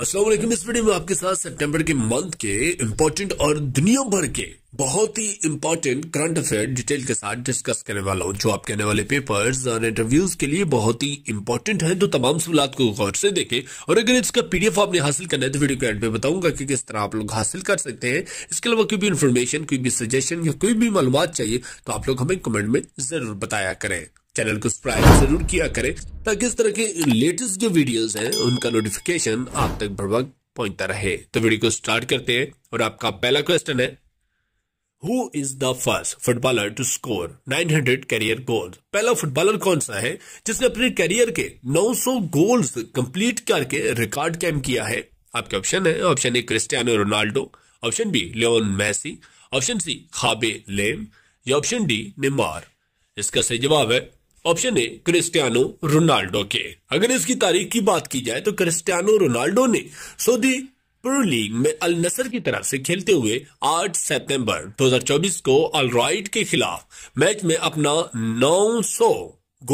असलम इस वीडियो में आपके साथ सितंबर के मंथ के इम्पोर्टेंट और दुनिया भर के बहुत ही इम्पोर्टेंट करंट अफेयर डिटेल के साथ डिस्कस करने वाला हूँ जो आपके आने वाले पेपर्स और इंटरव्यूज के लिए बहुत ही इम्पोर्टेंट है तो तमाम सवालत को गौर से देखें और अगर इसका पीडीएफ आपने हासिल करना है तो वीडियो के एंड बताऊंगा कि किस तरह आप लोग हासिल कर सकते हैं इसके अलावा कोई भी इन्फॉर्मेशन कोई भी सजेशन या कोई भी मालूम चाहिए तो आप लोग हमें कमेंट में जरूर बताया करें चैनल को सब्सक्राइब जरूर किया करें ताकि इस तरह के लेटेस्ट जो वीडियोस हैं उनका नोटिफिकेशन आप तक भर पहुंचता रहे तो वीडियो को स्टार्ट करते हैं और आपका पहला क्वेश्चन है who is the first footballer to score 900 career goals पहला फुटबॉलर कौन सा है जिसने अपने करियर के 900 गोल्स कंप्लीट करके रिकॉर्ड कैम किया है आपके ऑप्शन है option A Cristiano Ronaldo option B Lionel Messi option C खाबे लेम या ऑप्शन डी निमार इसका सही जवाब है ऑप्शन ए क्रिस्टियानो रोनाल्डो के अगर इसकी तारीख की बात की जाए तो क्रिस्टियानो रोनाल्डो ने सऊदी प्रो लीग में अल नसर की तरफ से खेलते हुए 8 सितंबर 2024 को अल राइट के खिलाफ मैच में अपना 900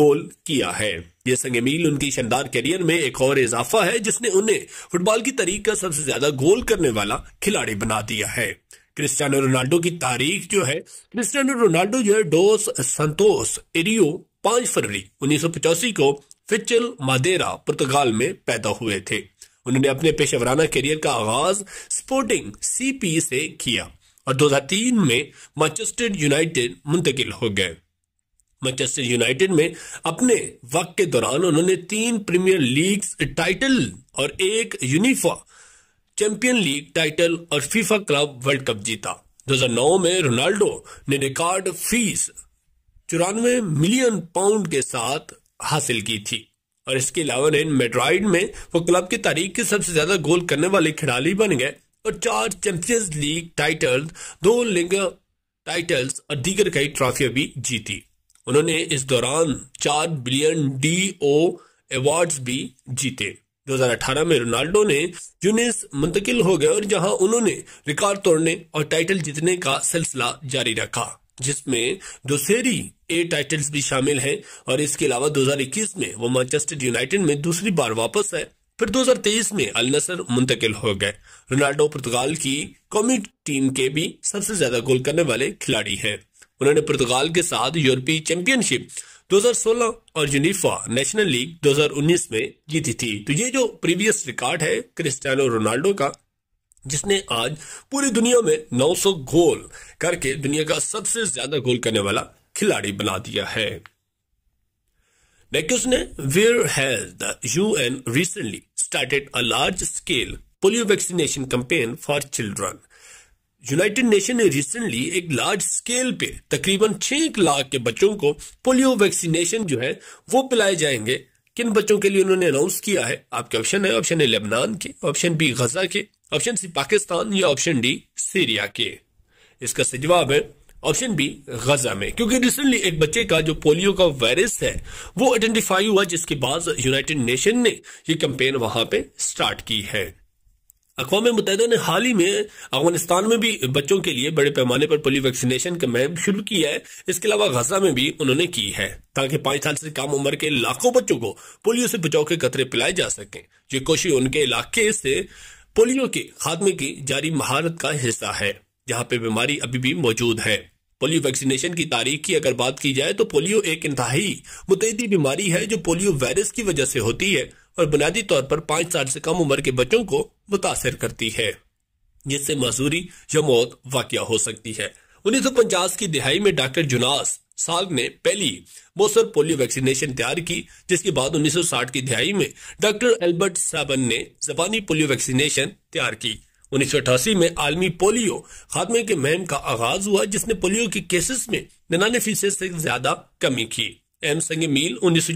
गोल किया है ये संगमील उनकी शानदार करियर में एक और इजाफा है जिसने उन्हें फुटबॉल की तारीख का सबसे ज्यादा गोल करने वाला खिलाड़ी बना दिया है क्रिस्टियानो रोनाल्डो की तारीख जो है क्रिस्टियानो रोनाल्डो जो है डोस संतोष एरियो 5 फरवरी 1985 को फिचल मादेरा पुर्तगाल में पैदा हुए थे उन्होंने अपने पेशेवराना करियर का आगाज स्पोर्टिंग सीपी से किया और 2003 में मैनचेस्टर यूनाइटेड मुंतकिल हो गए मैनचेस्टर यूनाइटेड में अपने वक्त के दौरान उन्होंने तीन प्रीमियर लीग टाइटल और एक यूनिफा चैंपियन लीग टाइटल और फीफा क्लब वर्ल्ड कप जीता 2009 में रोनाल्डो ने रिकॉर्ड फीस चौरानवे मिलियन पाउंड के साथ हासिल की थी और इसके अलावा रेन मेड्राइड में वो क्लब की तारीख के सबसे ज्यादा गोल करने वाले खिलाड़ी बन गए और चार चैंपियंस लीग टाइटल दो लिंग टाइटल्स और दीगर कई ट्रॉफियां भी जीती उन्होंने इस दौरान चार बिलियन डी ओ अवार्ड्स भी जीते 2018 में रोनाल्डो ने यूनिस मुंतकिल हो गए और जहां उन्होंने रिकॉर्ड तोड़ने और टाइटल जीतने का सिलसिला जारी रखा जिसमें दोसेरी ए टाइटल्स भी शामिल हैं और इसके अलावा 2021 में वो मैनचेस्टर यूनाइटेड में दूसरी बार वापस आए फिर 2023 में अल नसर मुंतकिल हो गए रोनाल्डो पुर्तगाल की कौमी टीम के भी सबसे ज्यादा गोल करने वाले खिलाड़ी हैं उन्होंने पुर्तगाल के साथ यूरोपीय चैंपियनशिप 2016 और यूनिफा नेशनल लीग 2019 में जीती थी तो ये जो प्रीवियस रिकॉर्ड है क्रिस्टियानो रोनाल्डो का जिसने आज पूरी दुनिया में 900 गोल करके दुनिया का सबसे ज्यादा गोल करने वाला खिलाड़ी बना दिया है नेक्स्ट ने where has the UN recently started a large scale polio vaccination campaign for children United Nation ने रिसेंटली एक लार्ज स्केल पे तकरीबन छह लाख के बच्चों को पोलियो वैक्सीनेशन जो है वो पिलाए जाएंगे किन बच्चों के लिए उन्होंने अनाउंस किया है आपके ऑप्शन है ऑप्शन ए लेबनान के ऑप्शन बी गजा के ऑप्शन सी पाकिस्तान या ऑप्शन डी सीरिया के इसका सही जवाब है ऑप्शन बी गजा में क्योंकि रिसेंटली एक बच्चे का जो पोलियो का वायरस है वो आइडेंटिफाई हुआ जिसके बाद यूनाइटेड नेशन ने ये कैंपेन वहां पे स्टार्ट की है अकवा मुतहदा ने हाल ही में अफगानिस्तान में भी बच्चों के लिए बड़े पैमाने पर पोलियो वैक्सीनेशन का मैम शुरू की है इसके अलावा गजा में भी उन्होंने की है ताकि पांच साल से कम उम्र के लाखों बच्चों को पोलियो से बचाव के खतरे पिलाए जा सके ये कोशिश उनके इलाके से पोलियो के खात्मे की जारी महारत का हिस्सा है जहाँ पे बीमारी अभी भी मौजूद है पोलियो वैक्सीनेशन की तारीख की अगर बात की जाए तो पोलियो एक इंतहाई मुतदी बीमारी है जो पोलियो वायरस की वजह से होती है और बुनियादी तौर पर पाँच साल से कम उम्र के बच्चों को मुतासर करती है जिससे मजदूरी या मौत वाक़ हो सकती है उन्नीस सौ पचास की दिहाई में डॉक्टर जुनास साल में पहली मोसर पोलियो वैक्सीनेशन तैयार की जिसके बाद 1960 की दिहाई में डॉक्टर एल्बर्ट साबन ने जबानी पोलियो वैक्सीनेशन तैयार की उन्नीस में आलमी पोलियो खात्मे के महम का आगाज हुआ जिसने पोलियो के केसेस में निन्यानवे फीसद से ज्यादा कमी की एम संग मील उन्नीस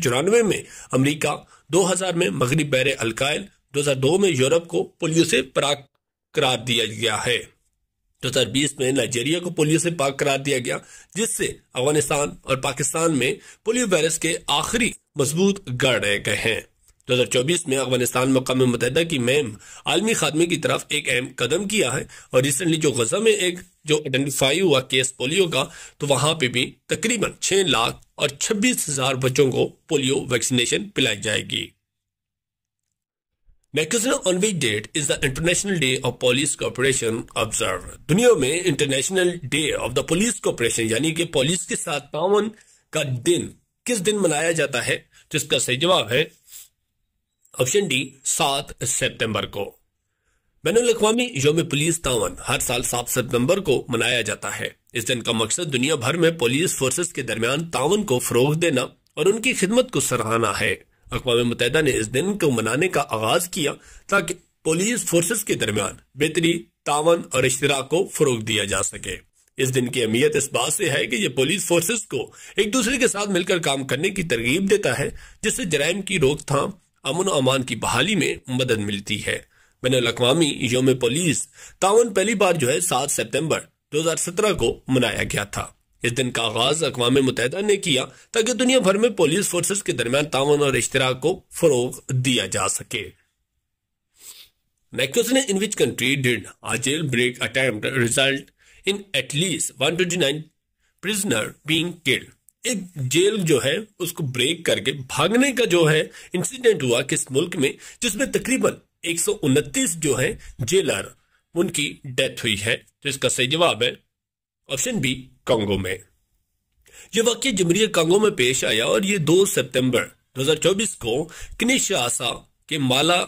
में अमरीका हजार में मगरब बैर अलकायल दो में यूरोप को पोलियो से पराग करार दिया गया है 2020 में नाइजीरिया को पोलियो से पाक करार दिया गया जिससे अफगानिस्तान और पाकिस्तान में पोलियो वायरस के आखिरी मजबूत गढ़ रह गए हैं 2024 में अफगानिस्तान मकाम मुतहदा की मैम आलमी खात्मे की तरफ एक अहम कदम किया है और रिसेंटली जो गजा में एक जो आइडेंटिफाई हुआ केस पोलियो का तो वहां पे भी तकरीबन 6 लाख और छब्बीस हजार बच्चों को पोलियो वैक्सीनेशन पिलाई जाएगी मैकजना ऑनवे date is the international day of police cooperation observe दुनिया में international day of the police cooperation यानी कि पुलिस के साथ तावन का दिन किस दिन मनाया जाता है तो इसका सही जवाब है ऑप्शन डी सात सितंबर को बैन अवी योम पुलिस तावन हर साल सात सितंबर को मनाया जाता है इस दिन का मकसद दुनिया भर में पुलिस फोर्सेस के दरमियान तावन को फरोग देना और उनकी खिदमत को सराहना है अकवा मुतहदा ने इस दिन को मनाने का आगाज किया ताकि पुलिस फोर्सेस के दरमियान बेहतरी तावन और इश्तरा को फरोग दिया जा सके इस दिन की अहमियत इस बात से है कि यह पुलिस फोर्सेस को एक दूसरे के साथ मिलकर काम करने की तरगीब देता है जिससे जराइम की रोकथाम अमन अमान की बहाली में मदद मिलती है बैन अवी योम पुलिस तावन पहली बार जो है सात सितंबर 2017 को मनाया गया था इस दिन का आगाज अकवा मुतहदा ने किया ताकि दुनिया भर में पोलिस फोर्सेस के दरमियान तावन और इश्तराक को फरोग दिया जा सके McKesson in एक जेल जो है उसको ब्रेक करके भागने का जो है इंसिडेंट हुआ किस मुल्क में जिसमें तकरीबन एक सौ उनतीस जो है जेलर उनकी डेथ हुई है तो इसका सही जवाब है ऑप्शन बी कांगो में ये वाक्य जमहूरियत कांगो में पेश आया और ये 2 सितंबर 2024 को किनिशासा के माला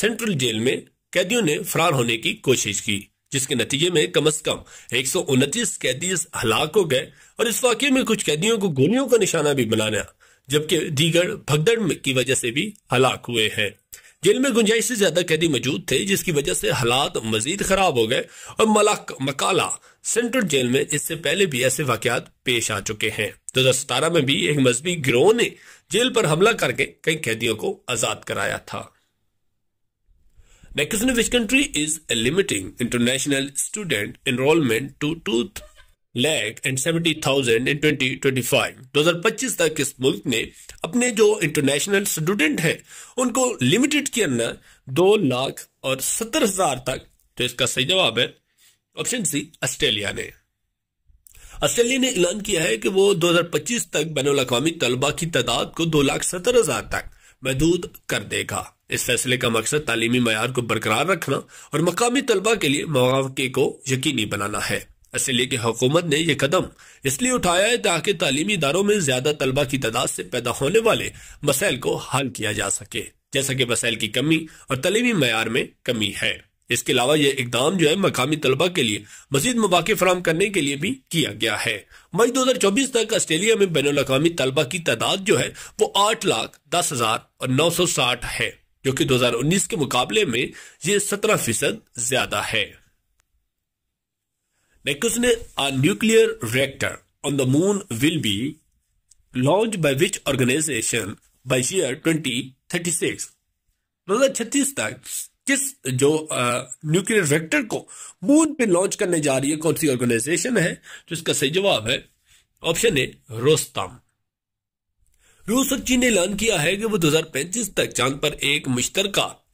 सेंट्रल जेल में कैदियों ने फरार होने की कोशिश की जिसके नतीजे में कम अज कम एक कैदी हलाक हो गए और इस वाक्य में कुछ कैदियों को गोलियों का निशाना भी बनाया जबकि दीगर भगदड़ की वजह से भी हलाक हुए हैं जेल में गुंजाइश से ज्यादा कैदी मौजूद थे जिसकी वजह से हालात मजीद खराब हो गए और मलाक मकाला सेंट्रल जेल में इससे पहले भी ऐसे वाकत पेश आ चुके हैं दो हजार सतारह में भी एक मजहबी गिरोह ने जेल पर हमला करके कई कैदियों को आजाद कराया था next country is limiting international student enrolment to two lakh and seventy thousand in twenty twenty five दो हजार पच्चीस तक इस मुल्क ने अपने जो इंटरनेशनल स्टूडेंट हैं उनको लिमिटेड के अंदर दो लाख और सत्तर हजार तक तो इसका सही जवाब है ऑप्शन सी ऑस्ट्रेलिया ने ऑस्ट्रेलिया ने ऐलान किया है कि वो 2025 तक बैन अवी तलबा की तादाद को दो लाख सत्तर हजार तक महदूद कर देगा इस फैसले का मकसद तालीमी मैार को बरकरार रखना और मकामी तलबा के लिए मौके को यकीनी बनाना है इसलिए कि हुकूमत ने यह कदम इसलिए उठाया है ताकि तालीमी इदारों में ज्यादा तलबा की तादाद से पैदा होने वाले मसाइल को हल किया जा सके जैसा कि मसाइल की कमी और तलीमी मैार में कमी है इसके अलावा यह इकदाम जो है मकामी तलबा के लिए मजीद मौाक़े फराम करने के लिए भी किया गया है मई दो हज़ार चौबीस तक ऑस्ट्रेलिया में बैन अवी तलबा की तादाद जो है वो आठ लाख दस हज़ार और नौ सौ साठ है जो कि दो हज़ार उन्नीस के मुकाबले में ये सत्रह फीसद ज्यादा है Next question is a nuclear reactor on the moon will be launched by which organization by year 2036? दो हजार छत्तीस तक किस जो न्यूक्लियर रिएक्टर को मून पे लॉन्च करने जा रही है कौन सी ऑर्गेनाइजेशन है तो इसका सही जवाब है ऑप्शन ए रोस्तम रूस और चीन ने ऐलान किया है कि वो 2035 तक चांद पर एक मुश्तर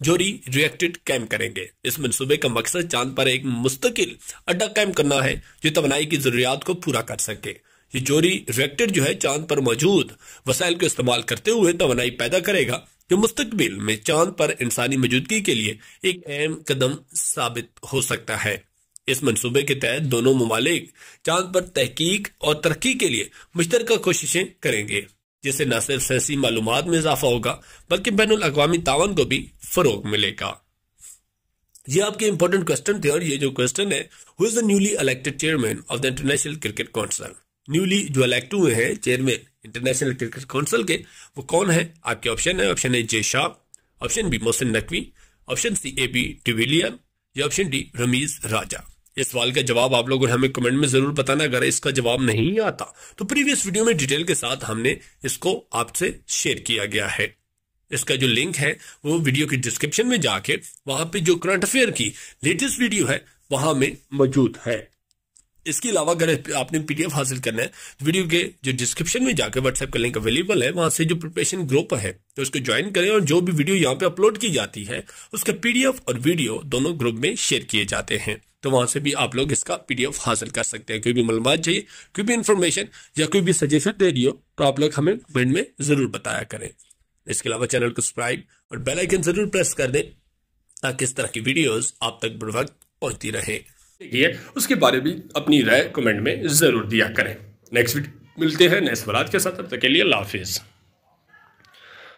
जोरी रिएक्टेड कैम करेंगे इस मनसूबे का मकसद चांद पर एक मुस्तकिल अड्डा कैम करना है जो तो की जरूरियात को पूरा कर सके ये जोरी रिएक्टेड जो है चांद पर मौजूद वसाइल को इस्तेमाल करते हुए तोनाई पैदा करेगा जो मुस्तबिल में चांद पर इंसानी मौजूदगी के लिए एक अहम कदम साबित हो सकता है इस मनसूबे के तहत दोनों ममालिक चांद पर तहकीक और तरक्की के लिए मुश्तर कोशिशें करेंगे जिससे न सिर्फ सियासी मालूम में इजाफा होगा बल्कि बैन अवी तावन को भी फ़रोग मिलेगा ये आपके इंपॉर्टेंट क्वेश्चन थे और ये जो क्वेश्चन है who is the newly elected chairman of the international cricket council newly जो इलेक्ट हुए हैं चेयरमैन इंटरनेशनल क्रिकेट काउंसिल के वो कौन है आपके ऑप्शन है option A Jay Shah option B Mohsin Naqvi option C A B de Villiers या ऑप्शन डी रमीज राजा इस सवाल का जवाब आप लोगों ने हमें कमेंट में जरूर बताना अगर इसका जवाब नहीं आता तो प्रीवियस वीडियो में डिटेल के साथ हमने इसको आपसे शेयर किया गया है इसका जो लिंक है वो वीडियो की डिस्क्रिप्शन में जाके वहां पे जो करंट अफेयर की लेटेस्ट वीडियो है वहां में मौजूद है इसके अलावा अगर आपने पीडीएफ हासिल करना है तो वीडियो के जो डिस्क्रिप्शन में जाकर व्हाट्सएप का लिंक अवेलेबल है वहां से जो प्रिपरेशन ग्रुप है तो उसको ज्वाइन करें और जो भी वीडियो यहाँ पे अपलोड की जाती है उसका पीडीएफ और वीडियो दोनों ग्रुप में शेयर किए जाते हैं तो वहां से भी आप लोग इसका पीडीएफ हासिल कर सकते हैं कोई भी मालूम चाहिए कोई भी इन्फॉर्मेशन या कोई भी सजेशन दे रही हो तो आप लोग हमें कमेंट में जरूर बताया करें इसके अलावा चैनल को सब्सक्राइब और बेलाइकन जरूर प्रेस कर दें ताकि इस तरह की वीडियोज आप तक बर वक्त पहुंचती रहे देखी है उसके बारे में अपनी राय कमेंट में ज़रूर दिया करें नेक्स्ट वीडियो मिलते हैं नेक्स्ट वराज के साथ अब तक के लिए लाफिज़